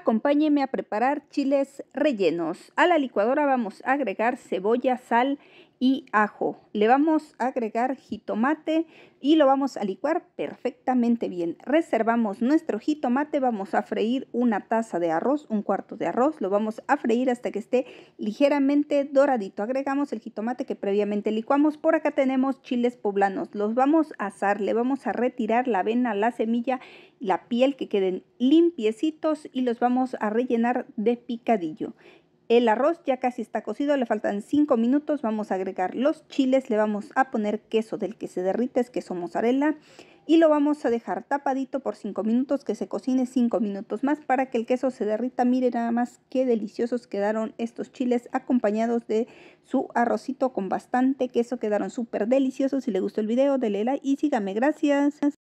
Acompáñeme a preparar chiles rellenos. A la licuadora vamos a agregar cebolla, sal y ajo. Le vamos a agregar jitomate y lo vamos a licuar perfectamente bien. Reservamos nuestro jitomate, vamos a freír una taza de arroz, un cuarto de arroz, lo vamos a freír hasta que esté ligeramente doradito. Agregamos el jitomate que previamente licuamos. Por acá tenemos chiles poblanos, los vamos a asar, le vamos a retirar la avena, la semilla, la piel que queden limpiecitos y los vamos a rellenar de picadillo. El arroz ya casi está cocido, le faltan 5 minutos. Vamos a agregar los chiles, le vamos a poner queso del que se derrite, es queso mozzarella. Y lo vamos a dejar tapadito por 5 minutos, que se cocine 5 minutos más para que el queso se derrita. Miren nada más qué deliciosos quedaron estos chiles acompañados de su arrocito con bastante queso. Quedaron súper deliciosos. Si le gustó el video, de like y sígame. Gracias.